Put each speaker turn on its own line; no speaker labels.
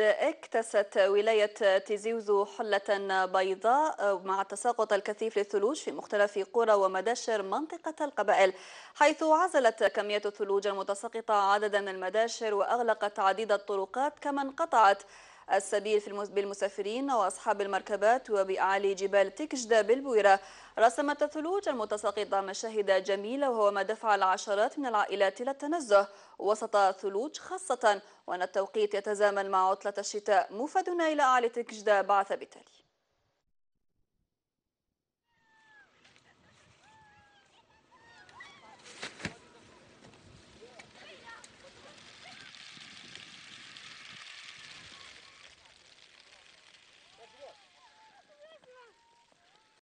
اكتست ولاية تيزيوزو حلة بيضاء مع التساقط الكثيف للثلوج في مختلف قرى ومداشر منطقة القبائل حيث عزلت كميات الثلوج المتساقطة عددا من المداشر وأغلقت عديد الطرقات كما انقطعت السبيل بالمسافرين وأصحاب المركبات وبأعالي جبال تكجدة بالبويرة رسمت الثلوج المتساقطة مشاهد جميلة وهو ما دفع العشرات من العائلات إلى التنزه وسط الثلوج خاصة وأن التوقيت يتزامن مع عطلة الشتاء مفادنا إلى أعلى تكجدة بعث بالتالي